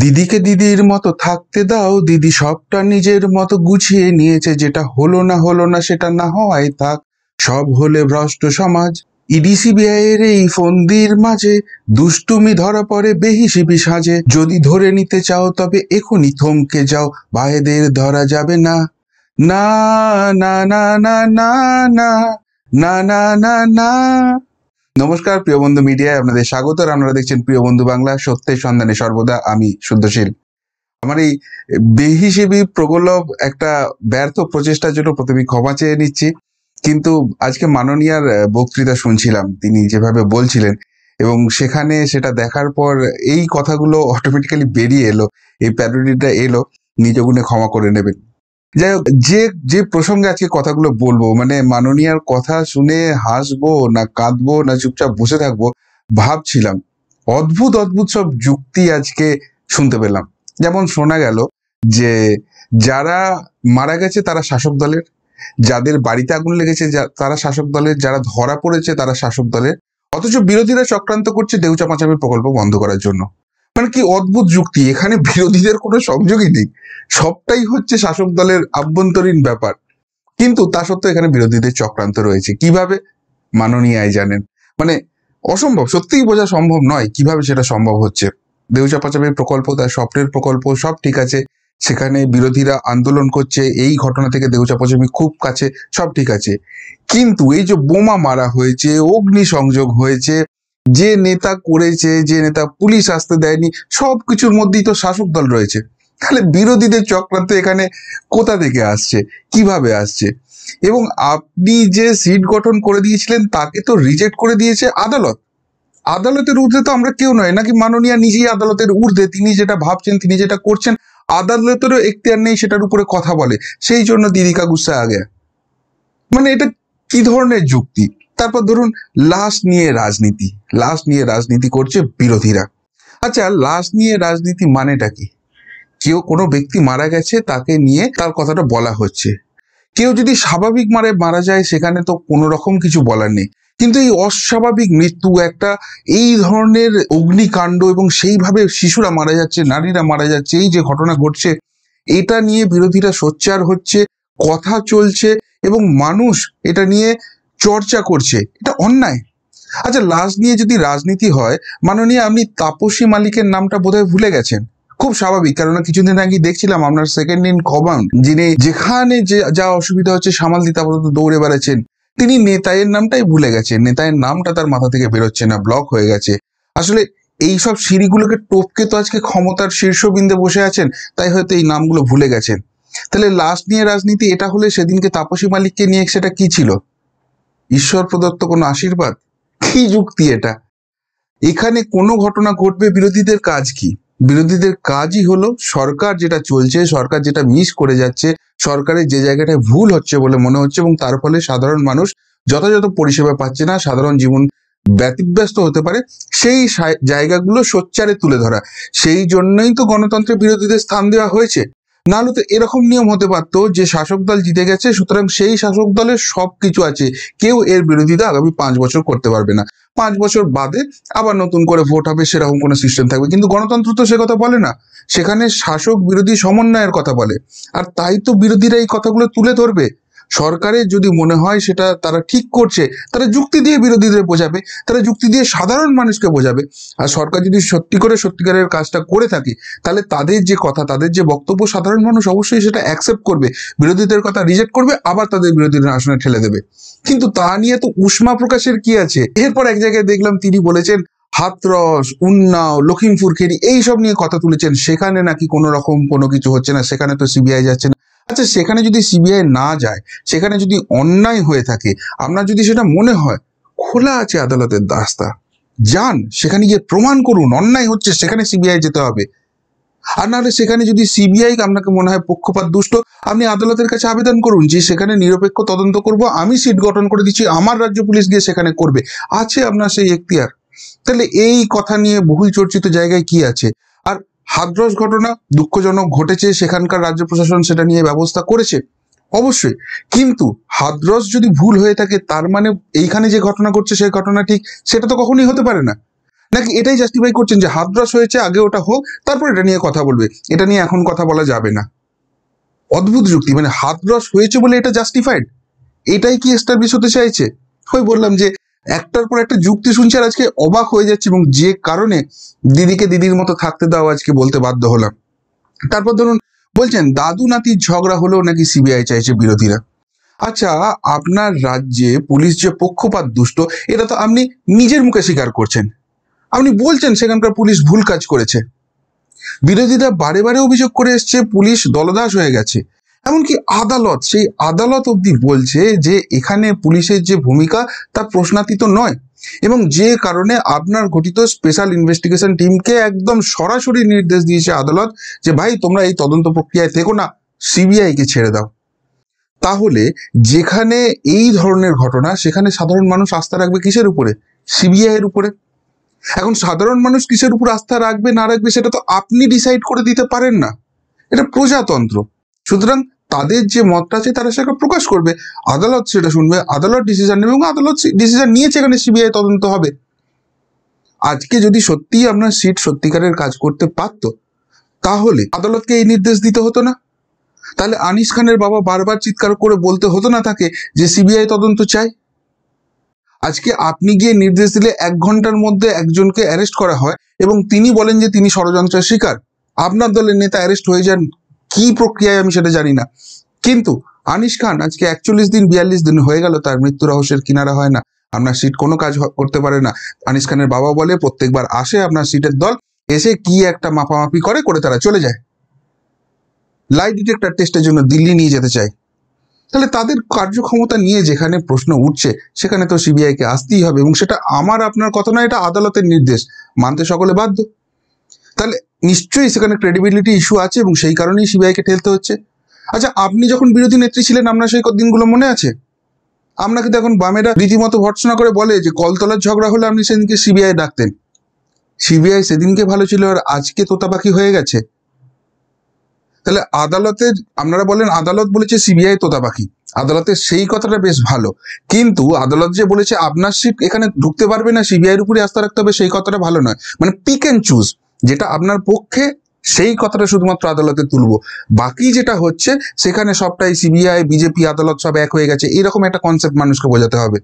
দিদিকে দিদির মতো থাকতে দাও দিদি সবটা নিজের মতো গুছিয়ে নিয়েছে যেটা হলো না হলো না সেটা না হওয়ায় থাক সব হলে ভ্রষ্ট সমাজ ইডিসিবিআইয়ের এই ফন্দির মাঝে দুষ্টুমি ধরা পড়ে বেহিসিবি সাজে যদি ধরে নিতে চাও তবে এখনই থমকে যাও ভাইদের ধরা যাবে না না না না না না না না না না না নমস্কার প্রিয় বন্ধু মিডিয়ায় আপনাদের স্বাগত আর আপনারা দেখছেন প্রিয় বন্ধু বাংলা সত্যের সন্ধানে সর্বদা আমি শুদ্ধশীল আমার এই বেহিসেবি প্রগলভ একটা ব্যর্থ প্রচেষ্টার জন্য প্রথমে ক্ষমা চেয়ে নিচ্ছি কিন্তু আজকে মাননীয়ার বক্তৃতা শুনছিলাম তিনি যেভাবে বলছিলেন এবং সেখানে সেটা দেখার পর এই কথাগুলো অটোমেটিক্যালি বেরিয়ে এলো এই প্যারোডিটা এলো নিজ গুণে ক্ষমা করে নেবেন যাই হোক যে যে প্রসঙ্গে আজকে কথাগুলো বলবো মানে মাননীয়ার কথা শুনে হাসবো না কাঁদবো না চুপচাপ বসে থাকবো ভাবছিলাম অদ্ভুত অদ্ভুত সব যুক্তি আজকে শুনতে পেলাম যেমন শোনা গেল যে যারা মারা গেছে তারা শাসক দলের যাদের বাড়িতে আগুন লেগেছে তারা শাসক দলের যারা ধরা পড়েছে তারা শাসক দলের অথচ বিরোধীরা চক্রান্ত করছে দেউচা চাপাচাপির প্রকল্প বন্ধ করার জন্য মানে কি অদ্ভুত যুক্তি এখানে বিরোধীদের কোনো সংযোগই নেই সবটাই হচ্ছে শাসক দলের আভ্যন্তরীণ ব্যাপার কিন্তু তা সত্ত্বেও এখানে বিরোধীদের চক্রান্ত রয়েছে কিভাবে মাননীয়ায় জানেন মানে অসম্ভব সত্যিই বোঝা সম্ভব নয় কিভাবে সেটা সম্ভব হচ্ছে দেউচাপাচাপের প্রকল্প তার স্বপ্নের প্রকল্প সব ঠিক আছে সেখানে বিরোধীরা আন্দোলন করছে এই ঘটনা থেকে দেউচাপাচাপি খুব কাছে সব ঠিক আছে কিন্তু এই যে বোমা মারা হয়েছে অগ্নি সংযোগ হয়েছে যে নেতা করেছে যে নেতা পুলিশ আসতে দেয়নি সব কিছুর মধ্যেই তো শাসক দল রয়েছে তাহলে বিরোধীদের চক্রান্ত এখানে কোথা থেকে আসছে কিভাবে আসছে এবং আপনি যে সিট গঠন করে দিয়েছিলেন তাকে তো রিজেক্ট করে দিয়েছে আদালত আদালতের ঊর্ধ্বে তো আমরা কেউ নয় নাকি মাননীয়া নিজেই আদালতের ঊর্ধ্বে তিনি যেটা ভাবছেন তিনি যেটা করছেন আদালতেরও এখতিয়ার নেই সেটার উপরে কথা বলে সেই জন্য দিদিকা গুসা আগে মানে এটা কি ধরনের যুক্তি তারপর ধরুন লাশ নিয়ে রাজনীতি লাশ নিয়ে রাজনীতি করছে বিরোধীরা আচ্ছা লাশ নিয়ে রাজনীতি মানেটা কি কেউ কোনো ব্যক্তি মারা গেছে তাকে নিয়ে তার কথাটা বলা হচ্ছে কেউ যদি স্বাভাবিক মারে মারা যায় সেখানে তো কোনো রকম কিছু বলার নেই কিন্তু এই অস্বাভাবিক মৃত্যু একটা এই ধরনের অগ্নিকাণ্ড এবং সেইভাবে শিশুরা মারা যাচ্ছে নারীরা মারা যাচ্ছে এই যে ঘটনা ঘটছে এটা নিয়ে বিরোধীরা সোচ্চার হচ্ছে কথা চলছে এবং মানুষ এটা নিয়ে চর্চা করছে এটা অন্যায় আচ্ছা লাশ নিয়ে যদি রাজনীতি হয় মাননীয় আপনি তাপসী মালিকের নামটা বোধহয় ভুলে গেছেন খুব স্বাভাবিক কেননা কিছুদিন আগে দেখছিলাম আপনার সেকেন্ড ইন কবান যিনি যেখানে যে যা অসুবিধা হচ্ছে সামাল দিতে আপাতত দৌড়ে বেড়াচ্ছেন তিনি নেতায়ের নামটাই ভুলে গেছেন নেতায়ের নামটা তার মাথা থেকে বেরোচ্ছে না ব্লক হয়ে গেছে আসলে এই সব সিঁড়িগুলোকে টপকে তো আজকে ক্ষমতার শীর্ষবিন্দে বসে আছেন তাই হয়তো এই নামগুলো ভুলে গেছেন তাহলে লাস্ট নিয়ে রাজনীতি এটা হলে সেদিনকে তাপসী মালিককে নিয়ে সেটা কি ছিল ঈশ্বর প্রদত্ত কোনো আশীর্বাদ কি যুক্তি এটা এখানে কোনো ঘটনা ঘটবে বিরোধীদের কাজ কি বিরোধীদের কাজই হলো সরকার যেটা চলছে সরকার যেটা মিস করে যাচ্ছে সরকারের যে জায়গাটায় ভুল হচ্ছে বলে মনে হচ্ছে এবং তার ফলে সাধারণ মানুষ যথাযথ পরিষেবা পাচ্ছে না সাধারণ জীবন ব্যতিব্যস্ত হতে পারে সেই জায়গাগুলো সোচ্চারে তুলে ধরা সেই জন্যই তো গণতন্ত্রের বিরোধীদের স্থান দেওয়া হয়েছে নাহলে তো এরকম নিয়ম হতে পারত যে শাসক দল জিতে গেছে সুতরাং সেই শাসক দলের সব কিছু আছে কেউ এর বিরোধিতা আগামী পাঁচ বছর করতে পারবে না পাঁচ বছর বাদে আবার নতুন করে ভোট হবে সেরকম কোনো সিস্টেম থাকবে কিন্তু গণতন্ত্র তো সে কথা বলে না সেখানে শাসক বিরোধী সমন্বয়ের কথা বলে আর তাই তো বিরোধীরা এই কথাগুলো তুলে ধরবে সরকারের যদি মনে হয় সেটা তারা ঠিক করছে তারা যুক্তি দিয়ে বিরোধীদের বোঝাবে তারা যুক্তি দিয়ে সাধারণ মানুষকে বোঝাবে আর সরকার যদি সত্যি করে সত্যিকারের কাজটা করে থাকে তাহলে তাদের যে কথা তাদের যে বক্তব্য সাধারণ মানুষ অবশ্যই সেটা অ্যাকসেপ্ট করবে বিরোধীদের কথা রিজেক্ট করবে আবার তাদের বিরোধীদের আসনে ঠেলে দেবে কিন্তু তা নিয়ে তো উষ্মা প্রকাশের কি আছে এরপর এক জায়গায় দেখলাম তিনি বলেছেন হাতরস উন্নাও লখিমপুর খেরি এইসব নিয়ে কথা তুলেছেন সেখানে নাকি কোনো রকম কোনো কিছু হচ্ছে না সেখানে তো সিবিআই যাচ্ছে না আচ্ছা সেখানে যদি সিবিআই না যায় সেখানে যদি অন্যায় হয়ে থাকে আপনার যদি সেটা মনে হয় খোলা আছে আদালতের রাস্তা যান সেখানে গিয়ে প্রমাণ করুন অন্যায় হচ্ছে সেখানে সিবিআই যেতে হবে আর নাহলে সেখানে যদি সিবিআই আপনাকে মনে হয় পক্ষপাত দুষ্ট আপনি আদালতের কাছে আবেদন করুন যে সেখানে নিরপেক্ষ তদন্ত করব আমি সিট গঠন করে দিচ্ছি আমার রাজ্য পুলিশ গিয়ে সেখানে করবে আছে আপনার সেই এখতিয়ার তাহলে এই কথা নিয়ে বহুল চর্চিত জায়গায় কি আছে আর হাথরস ঘটনা দুঃখজনক ঘটেছে সেখানকার রাজ্য প্রশাসন সেটা নিয়ে ব্যবস্থা করেছে অবশ্যই কিন্তু হাদ্রস যদি ভুল হয়ে থাকে তার মানে এইখানে যে ঘটনা ঘটছে সেই ঘটনা ঠিক সেটা তো কখনোই হতে পারে না নাকি এটাই জাস্টিফাই করছেন যে হাদ্রস হয়েছে আগে ওটা হোক তারপর এটা নিয়ে কথা বলবে এটা নিয়ে এখন কথা বলা যাবে না অদ্ভুত যুক্তি মানে হাদ্রস হয়েছে বলে এটা জাস্টিফাইড এটাই কি এস্টাবলিশ হতে চাইছে ওই বললাম যে একটার পর একটা যুক্তি শুনছি আর আজকে অবাক হয়ে যাচ্ছে এবং যে কারণে দিদিকে দিদির মতো থাকতে দাও আজকে বলতে বাধ্য হলাম তারপর ধরুন বলছেন দাদু নাতির ঝগড়া হলেও নাকি সিবিআই চাইছে বিরোধীরা আচ্ছা আপনার রাজ্যে পুলিশ যে পক্ষপাত দুষ্ট এটা তো আপনি নিজের মুখে স্বীকার করছেন আপনি বলছেন সেখানকার পুলিশ ভুল কাজ করেছে বিরোধীরা বারে বারে অভিযোগ করে এসছে পুলিশ দলদাস হয়ে গেছে এমনকি আদালত সেই আদালত অবধি বলছে যে এখানে পুলিশের যে ভূমিকা তা প্রশ্নাতীত নয় এবং যে কারণে আপনার গঠিত স্পেশাল ইনভেস্টিগেশন টিমকে একদম সরাসরি নির্দেশ দিয়েছে আদালত যে ভাই তোমরা এই তদন্ত প্রক্রিয়ায় থেকো না সিবিআইকে ছেড়ে দাও তাহলে যেখানে এই ধরনের ঘটনা সেখানে সাধারণ মানুষ আস্থা রাখবে কিসের উপরে সিবিআই এর উপরে এখন সাধারণ মানুষ কিসের উপর আস্থা রাখবে না রাখবে সেটা তো আপনি ডিসাইড করে দিতে পারেন না এটা প্রজাতন্ত্র সুতরাং তাদের যে মতটা আছে তারা সেটা প্রকাশ করবে আদালত সেটা শুনবে আদালত ডিসিশন নেবে এবং আদালত ডিসিশন নিয়েছে এখানে সিবিআই তদন্ত হবে আজকে যদি সত্যিই আপনার সিট সত্যিকারের কাজ করতে পারত তাহলে আদালতকে এই নির্দেশ দিতে হতো না তাহলে আনিস খানের বাবা বারবার চিৎকার করে বলতে হতো না তাকে যে সিবিআই তদন্ত চাই আজকে আপনি গিয়ে নির্দেশ দিলে এক ঘন্টার মধ্যে একজনকে অ্যারেস্ট করা হয় এবং তিনি বলেন যে তিনি ষড়যন্ত্রের শিকার আপনার দলের নেতা অ্যারেস্ট হয়ে যান কি প্রক্রিয়ায় আমি সেটা জানি না কিন্তু আনিস খান আজকে একচল্লিশ দিন বিয়াল্লিশ দিন হয়ে গেল তার মৃত্যু রহস্যের কিনারা হয় না আপনার সিট কোনো কাজ করতে পারে না আনিস খানের বাবা বলে প্রত্যেকবার আসে আপনার সিটের দল এসে কি একটা মাপামাপি করে করে তারা চলে যায় লাই ডিটেক্টর টেস্টের জন্য দিল্লি নিয়ে যেতে চায় তাহলে তাদের কার্যক্ষমতা নিয়ে যেখানে প্রশ্ন উঠছে সেখানে তো সিবিআইকে আসতেই হবে এবং সেটা আমার আপনার কথা নয় এটা আদালতের নির্দেশ মানতে সকলে বাধ্য তাহলে নিশ্চয়ই সেখানে ক্রেডিবিলিটি ইস্যু আছে এবং সেই কারণেই সিবিআইকে ঠেলতে হচ্ছে আচ্ছা আপনি যখন বিরোধী নেত্রী ছিলেন আপনার সেই দিনগুলো মনে আছে আপনাকে কিন্তু এখন বামেরা রীতিমতো ভর্সনা করে বলে যে কলতলার ঝগড়া হলে আপনি সেদিনকে সিবিআই ডাকতেন সিবিআই সেদিনকে ভালো ছিল আর আজকে তোতা পাখি হয়ে গেছে তাহলে আদালতের আপনারা বলেন আদালত বলেছে সিবিআই তোতা পাখি আদালতের সেই কথাটা বেশ ভালো কিন্তু আদালত যে বলেছে আপনার সিট এখানে ঢুকতে পারবে না সিবিআইয়ের উপরে আস্থা রাখতে হবে সেই কথাটা ভালো নয় মানে পিক অ্যান্ড চুজ যেটা আপনার পক্ষে সেই কথাটা শুধুমাত্র আদালতে তুলব বাকি যেটা হচ্ছে সেখানে সবটাই সিবিআই বিজেপি আদালত সব এক হয়ে গেছে এরকম একটা কনসেপ্ট মানুষকে বোঝাতে হবে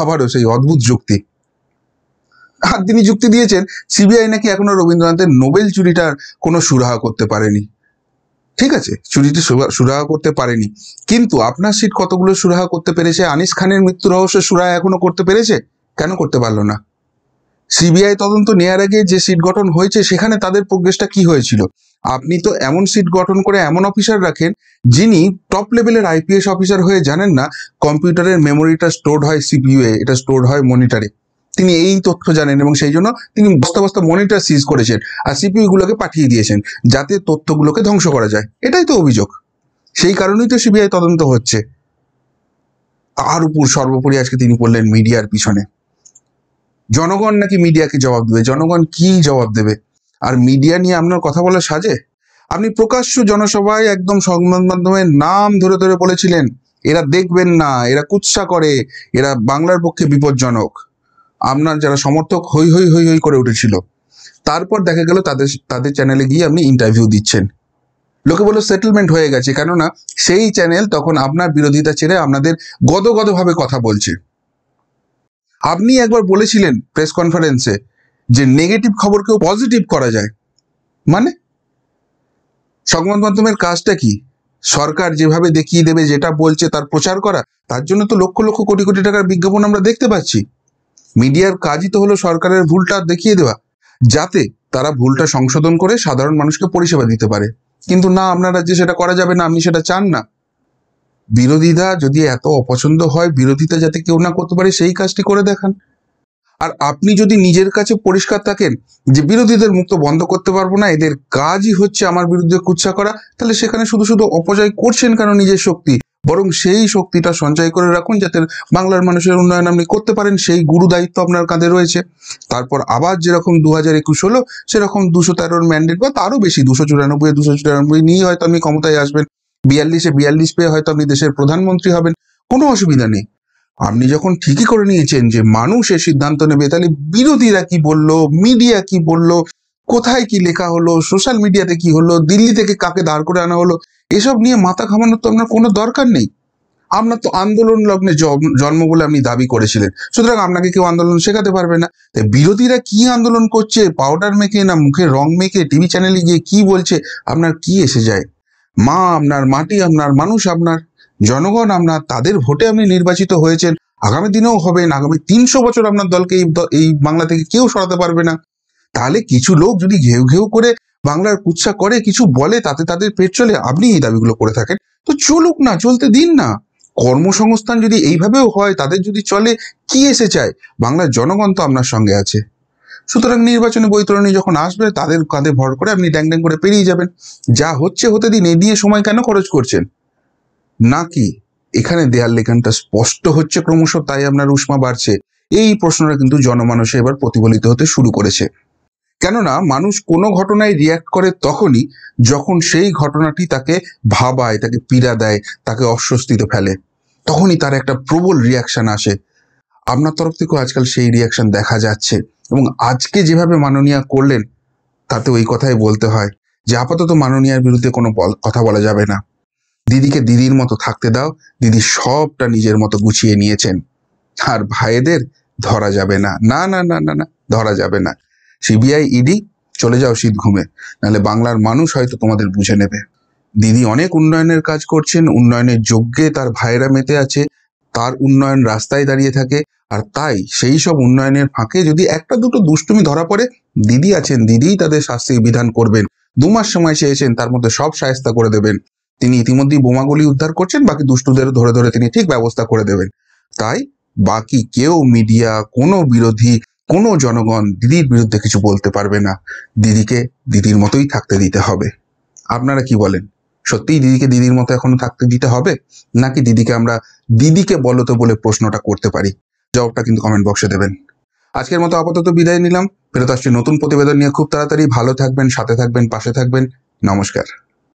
আবারও সেই অদ্ভুত যুক্তি আর তিনি যুক্তি দিয়েছেন সিবিআই নাকি এখনো রবীন্দ্রনাথের নোবেল চুরিটার কোনো সুরাহা করতে পারেনি ঠিক আছে চুরিটি সুরাহা করতে পারেনি কিন্তু আপনার সিট কতগুলো সুরাহা করতে পেরেছে আনিস খানের মৃত্যু রহস্য সুরাহা এখনো করতে পেরেছে কেন করতে পারলো না সিবিআই তদন্ত নেওয়ার আগে যে সিট গঠন হয়েছে সেখানে তাদের প্রোগ্রেসটা কি হয়েছিল আপনি তো এমন সিট গঠন করে এমন অফিসার রাখেন যিনি টপ লেভেলের আইপিএস অফিসার হয়ে জানেন না কম্পিউটারের মেমোরিটা স্টোর হয় সিপিউ এ এটা স্টোর হয় মনিটরে তিনি এই তথ্য জানেন এবং সেই জন্য তিনি বস্তা বস্তা মনিটর সিজ করেছেন আর সিপিউগুলোকে গুলোকে পাঠিয়ে দিয়েছেন যাতে তথ্যগুলোকে ধ্বংস করা যায় এটাই তো অভিযোগ সেই কারণেই তো সিবিআই তদন্ত হচ্ছে তার উপর সর্বোপরি আজকে তিনি বললেন মিডিয়ার পিছনে জনগণ নাকি মিডিয়াকে জবাব দেবে জনগণ কি জবাব দেবে আর মিডিয়া নিয়ে আপনার কথা বলা সাজে আপনি প্রকাশ্য জনসভায় একদম সংবাদ মাধ্যমের নাম ধরে ধরে বলেছিলেন এরা দেখবেন না এরা কুৎসা করে এরা বাংলার পক্ষে বিপজ্জনক আপনার যারা সমর্থক হই হই হই হই করে উঠেছিল তারপর দেখা গেল তাদের তাদের চ্যানেলে গিয়ে আপনি ইন্টারভিউ দিচ্ছেন লোকে বলল সেটেলমেন্ট হয়ে গেছে কেননা সেই চ্যানেল তখন আপনার বিরোধিতা ছেড়ে আপনাদের গদগদভাবে কথা বলছে আপনি একবার বলেছিলেন প্রেস কনফারেন্সে যে নেগেটিভ খবরকেও পজিটিভ করা যায় মানে সংবাদ মাধ্যমের কাজটা কি সরকার যেভাবে দেখিয়ে দেবে যেটা বলছে তার প্রচার করা তার জন্য তো লক্ষ লক্ষ কোটি কোটি টাকার বিজ্ঞাপন আমরা দেখতে পাচ্ছি মিডিয়ার কাজই তো হলো সরকারের ভুলটা দেখিয়ে দেওয়া যাতে তারা ভুলটা সংশোধন করে সাধারণ মানুষকে পরিষেবা দিতে পারে কিন্তু না আপনারা যে সেটা করা যাবে না আপনি সেটা চান না বিরোধিতা যদি এত অপছন্দ হয় বিরোধিতা যাতে কেউ না করতে পারে সেই কাজটি করে দেখান আর আপনি যদি নিজের কাছে পরিষ্কার থাকেন যে বিরোধীদের মুক্ত বন্ধ করতে পারবো না এদের কাজই হচ্ছে আমার বিরুদ্ধে কুচ্ছা করা তাহলে সেখানে শুধু শুধু অপচয় করছেন কেন নিজের শক্তি বরং সেই শক্তিটা সঞ্চয় করে রাখুন যাতে বাংলার মানুষের উন্নয়ন আপনি করতে পারেন সেই গুরু দায়িত্ব আপনার কাঁধে রয়েছে তারপর আবার যেরকম দু হাজার একুশ হলো সেরকম দুশো তেরোর ম্যান্ডেট বা তারও বেশি দুশো চুরানব্বই দুশো চুরানব্বই নিয়ে হয়তো আপনি ক্ষমতায় আসবেন বিয়াল্লিশে বিয়াল্লিশ পেয়ে হয়তো আপনি দেশের প্রধানমন্ত্রী হবেন কোনো অসুবিধা নেই আপনি যখন ঠিকই করে নিয়েছেন যে মানুষ এ সিদ্ধান্ত নেবে তাহলে বিরোধীরা কি বললো মিডিয়া কি বললো কোথায় কি লেখা হলো সোশ্যাল মিডিয়াতে কি হলো দিল্লি থেকে কাকে দাঁড় করে আনা হলো এসব নিয়ে মাথা খামানোর তো আপনার কোনো দরকার নেই আপনার তো আন্দোলন লগ্নে জন্ম বলে আপনি দাবি করেছিলেন সুতরাং আপনাকে কেউ আন্দোলন শেখাতে পারবে না তাই বিরোধীরা কি আন্দোলন করছে পাউডার মেখে না মুখে রং মেখে টিভি চ্যানেলে গিয়ে কি বলছে আপনার কি এসে যায় মা আপনার মাটি আপনার মানুষ আপনার জনগণ আপনার তাদের ভোটে আপনি নির্বাচিত হয়েছেন আগামী দিনেও হবেন আগামী তিনশো বছর আপনার দলকে এই বাংলা থেকে কেউ সরাতে পারবে না তাহলে কিছু লোক যদি ঘেউ ঘেউ করে বাংলার কুচ্ছা করে কিছু বলে তাতে তাদের পেট চলে আপনি এই দাবিগুলো করে থাকেন তো চলুক না চলতে দিন না কর্মসংস্থান যদি এইভাবেও হয় তাদের যদি চলে কি এসে চায় বাংলার জনগণ তো আপনার সঙ্গে আছে সুতরাং নির্বাচনে বৈতরণী যখন আসবে তাদের কাঁধে ভর করে আপনি ড্যাং ড্যাং করে পেরিয়ে যাবেন যা হচ্ছে হতে দিন এ নিয়ে সময় কেন খরচ করছেন নাকি এখানে দেয়াল লেখানটা স্পষ্ট হচ্ছে ক্রমশ তাই আপনার উষ্মা বাড়ছে এই প্রশ্নটা কিন্তু জনমানসে এবার প্রতিফলিত হতে শুরু করেছে কেননা মানুষ কোনো ঘটনায় রিয়াক্ট করে তখনই যখন সেই ঘটনাটি তাকে ভাবায় তাকে পীড়া দেয় তাকে অস্বস্তিতে ফেলে তখনই তার একটা প্রবল রিয়াকশন আসে আপনার তরফ থেকেও আজকাল সেই রিয়াকশন দেখা যাচ্ছে এবং আজকে যেভাবে মাননীয়া করলেন তাতে ওই কথাই বলতে হয় যে আপাতত মাননীয়ার বিরুদ্ধে কোনো কথা বলা যাবে না দিদিকে দিদির মতো থাকতে দাও দিদি সবটা নিজের মতো গুছিয়ে নিয়েছেন আর ভাইদের ধরা যাবে না না না না না না ধরা যাবে না সিবিআই ইডি চলে যাও শীত ঘুমে নাহলে বাংলার মানুষ হয়তো তোমাদের বুঝে নেবে দিদি অনেক উন্নয়নের কাজ করছেন উন্নয়নের যোগ্যে তার ভাইরা মেতে আছে তার উন্নয়ন রাস্তায় দাঁড়িয়ে থাকে আর তাই সেই সব উন্নয়নের ফাঁকে যদি একটা দুটো দুষ্টুমি ধরা পড়ে দিদি আছেন দিদিই তাদের শাস্তির বিধান করবেন দু মাস সময় চেয়েছেন তার মধ্যে সব সায়স্তা করে দেবেন তিনি ইতিমধ্যেই বোমাগুলি উদ্ধার করছেন বাকি দুষ্টুদের ধরে ধরে তিনি ঠিক ব্যবস্থা করে দেবেন তাই বাকি কেউ মিডিয়া কোনো বিরোধী কোনো জনগণ দিদির বিরুদ্ধে কিছু বলতে পারবে না দিদিকে দিদির মতোই থাকতে দিতে হবে আপনারা কি বলেন সত্যিই দিদিকে দিদির মতো এখনো থাকতে দিতে হবে নাকি দিদিকে আমরা দিদিকে বলতো বলে প্রশ্নটা করতে পারি জবাবটা কিন্তু কমেন্ট বক্সে দেবেন আজকের মতো আপাতত বিদায় নিলাম ফেরত আসছি নতুন প্রতিবেদন নিয়ে খুব তাড়াতাড়ি ভালো থাকবেন সাথে থাকবেন পাশে থাকবেন নমস্কার